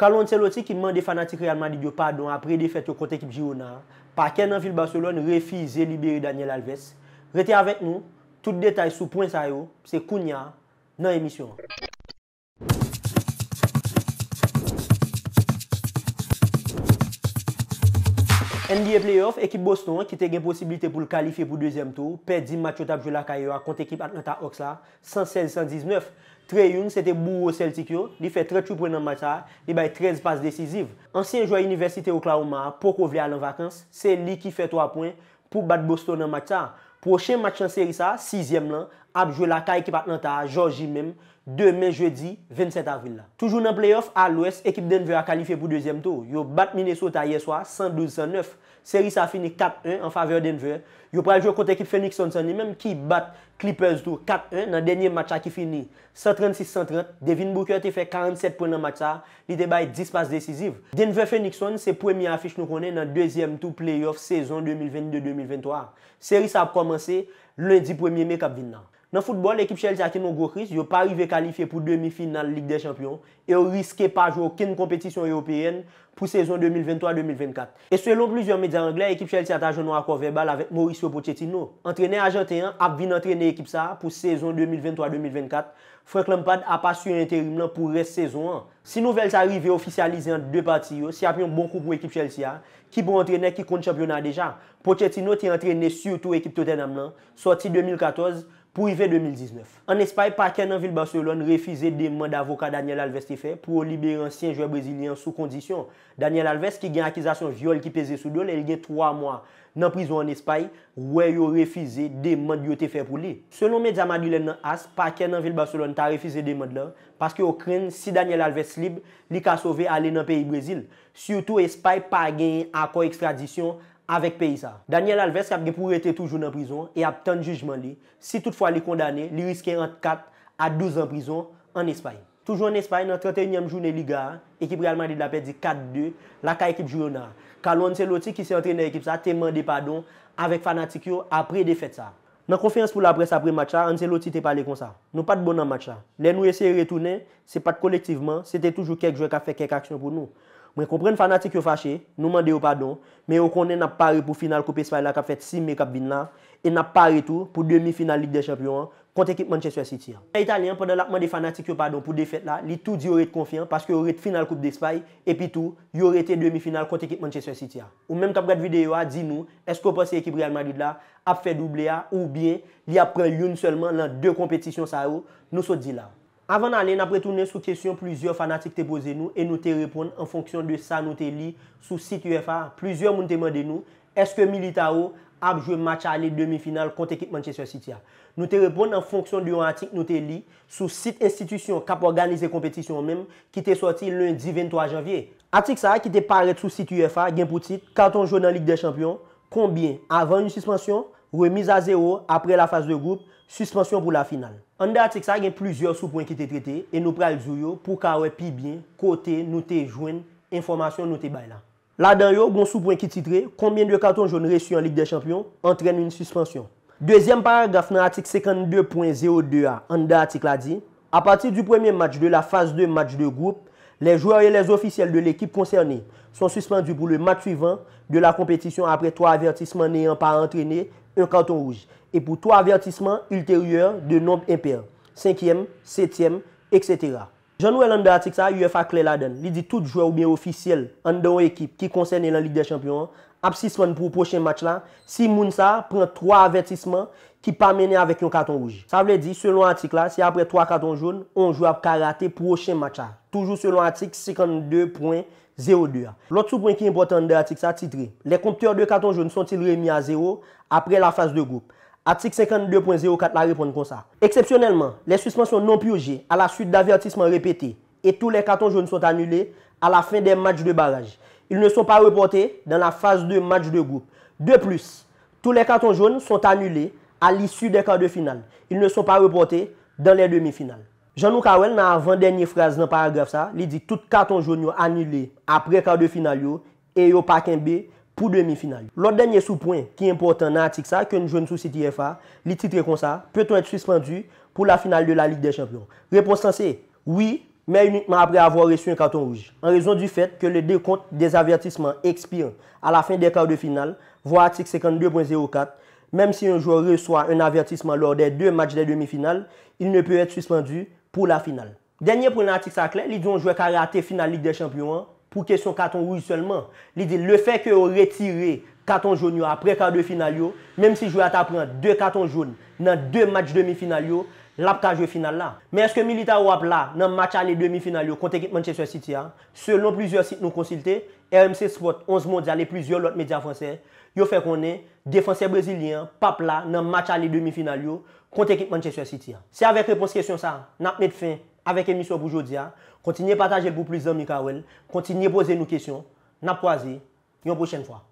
Kalon tse loti ki man defanatik realman di diopadon apre defet yo kont ekip Girona, pa ken nan vil Barcelona refize liberi Daniel Alves, rete avet nou, tout detay sou point sayo, se kounya nan emisyon. NBA Playoff, ekip Boston ki te gen posibilite pou l kalifi pou 2e tou, pe di matchot ap jola kayo ak kont ekip Atlanta Oxla, 116-119. Tre yon, se te bou o Celtic yo, li fe tre tupwen nan matcha, li bay 13 pas desisiv. Ansyen jou a universite Oklaouma, pou kou vle alan vakans, se li ki fe 3 pwen pou bat Boston nan matcha. Prochè matchan seri sa, 6e lan, apjou la ka ekip atlanta a Georgie mem, demen jeudi, 27 avril la. Toujou nan playoff, a lwes, ekip Denver a kalifiye pou deuxième tou. Yo bat Minnesota yeswa, 112-109. Seris a fini 4-1 en faveur Denver. Yo pral jou kont ekip Phoenix Sonsan ni mem, ki bat Clippers tou 4-1 nan denye matcha ki fini, 136-130. Devin Booker te fe 47 poun nan matcha, li te bay 10 pas desisiv. Denver Phoenix Sons, se premiye afish nou konen nan deuxième tou playoff sezon 2020-2023. Seris a promanse lundi premiye mekap din nan. Nan foutbol, ekip Chelsea a keno gokris, yo pa rive kalifiye pou demi-final Ligue des Champions e yo riske pa jo ken kompetisyon européen pou sezon 2023-2024. E selon plizyon media anglè, ekip Chelsea a tajon nou akor vebal avèk Mauricio Pochettino. Entrenè agentéen ap vin entrenè ekip sa pou sezon 2023-2024, Frank Lampard a pas yon intérim nan pou res sezon 1. Si nou vel t'arive ofisyalize an de pati yo, si ap yon bon kou pou ekip Chelsea a, ki pou bon entrenè ki kont champion nan deja. Pochettino ti entrenè surtout ekip Tottenham nan, sorti 2014-2021. pou i ve 2019. An espaye, pa ken nan vil Barcelona refize deman d'avoka Daniel Alves te fe pou ou libere an sien jouè brésilien sou kondisyon. Daniel Alves ki gen akizasyon viole ki peze sou dole, el gen 3 mwa nan prizo an espaye, wè yo refize deman diyo te fe pou li. Selon mediamadu lè nan as, pa ken nan vil Barcelona ta refize deman la, paske yo kren si Daniel Alves libe, li ka sove ale nan peri brésil. Soutou espaye pa gen akon ekstradisyon Avèk peyi sa. Daniel Alves kap ge pou rete toujoun an prizon e ap tante jujman li. Si toutfwa li kondane, li riske ant 4 a 12 an prizon an espaye. Toujoun an espaye, nan 31e jounen li ga, ekip realman li la pe di 4-2, la ka ekip jou yon nan. Kalou anse loti ki se antrene ekip sa, te mande padon avèk fanatik yo apre defet sa. Nan konfians pou la pres apre matcha, anse loti te pale kon sa. Nou pat bon nan matcha. Ne nou ese retounen, se pat kolektiveman, se te toujou kek jwen ka fe kek aksyon pou nou. Mwen kompren fanatik yo fache, nou mande yo padon, me yo konen ap pare pou final koupe espaye la kap fet si me kap bin la, e nap pare tou pou demi final Ligue des Champions kont ekip Manchester City a. A Italian, poden lak mande fanatik yo padon pou defet la, li tou di yor et konfyan, paske yor et final koupe des espaye, epi tou, yor ete demi final kont ekip Manchester City a. Ou menm kap gade videyo a, di nou, esko pos se ekip Real Madrid la ap fet double a, ou bien li ap pren yon selman lan de kompetisyon sa yo, nou sou di la. Avan alen apre tounen sou kesyon, plouzyor fanatik te pose nou e nou te repon en fonksyon de sa nou te li sou sit UFA. Plouzyor moun te mwande nou, eske Militao ap jwe match ale demi final kont ekip Manchester City a. Nou te repon en fonksyon diyon Atik nou te li sou sit institisyon kap organize kompetisyon mwen ki te sorti lwen 10-23 janvye. Atik sa ki te paret sou sit UFA, gen pou tit, karton jounan Ligue des Champions, konbyen avan yon suspansyon? remise a 0 apre la fase de groupe, suspensyon pou la final. Ande Atik sa gen plusieurs sous-points ki te trete, e nou pral zou yo pou kawe pi bin, kote, nou te jwen, informasyon nou te bay lan. La dan yo, goun sous-points ki titre, kombien de karton joun resu an Ligue des Champions, entrenne un suspension. Dezyen paragraf nan Atik 52.02 a Ande Atik la di, a pati du premier match de la fase de match de groupe, Les joueurs et les officiels de l'équipe concernée sont suspendus pour le match suivant de la compétition après trois avertissements n'ayant pas entraîné un canton rouge et pour trois avertissements ultérieurs de nombre impérant, cinquième, septième, etc. Jean-Noël Andratik sa, UEFA Clé-Laden, l'édit tout joueur ou bien officiel en dehors équipe qui concerne la Ligue des Champions, absiste pour le prochain match la. Simon Sa prend trois avertissements. qui pas mené avec un carton rouge. Ça veut dire, selon l'article là, si après trois cartons jaunes, on joue à karaté prochain match. Toujours selon l'article 52.02. L'autre point qui est important de l'article, c'est titré. Les compteurs de cartons jaunes sont-ils remis à zéro après la phase de groupe? Article 52.04 la répond comme ça. Exceptionnellement, les suspensions non purgées à la suite d'avertissements répétés et tous les cartons jaunes sont annulés à la fin des matchs de barrage. Ils ne sont pas reportés dans la phase de match de groupe. De plus, tous les cartons jaunes sont annulés A l'issu de kardou final, il ne son pa reporte dan le demi final. Jean-Nouk Aouel nan avan denye fraz nan paragraf sa, li di tout karton joun yo anile apre kardou final yo, e yo pa kenbe pou demi final. L'on denye sou point ki importan nan atik sa, ke nou joun sou City FA, li titre kon sa, peut-on ete suspendu pou la final de la Ligue des Champions? Reponsan se, oui, men unitman apre avan resu un karton rouge. An rezon du fet ke le dekont des avertisman ekspire a la fin de kardou final, vo atik 52.04, Mem si yon jou resoy un avertisman lor de 2 match de demi-finale, il ne peut etre suspendu pou la finale. Dernier pronatik sa kler, li di yon jou e karate finalik de champion 1, pou kesyon katon oui seulement. Li di le fek yo re tiré katon joun yo apre kade final yo, mem si jou ete apren de katon joun nan 2 match demi-finale yo, lap kajwe final la. Men eske milita wap la nan match ale demi final yo kont ekit Manchester City ya, selon plizye sit nou konsilte, RMC Spot 11 mondial e plizye lot media franse, yo fe konen, defanse brasilien pap la nan match ale demi final yo kont ekit Manchester City ya. Se avek repons kesyon sa, nap met fin avek emisyon pou jodia, kontinye pataje pou plizan mi ka wel, kontinye pose nou kesyon, nap wazi, yon pochen fwa.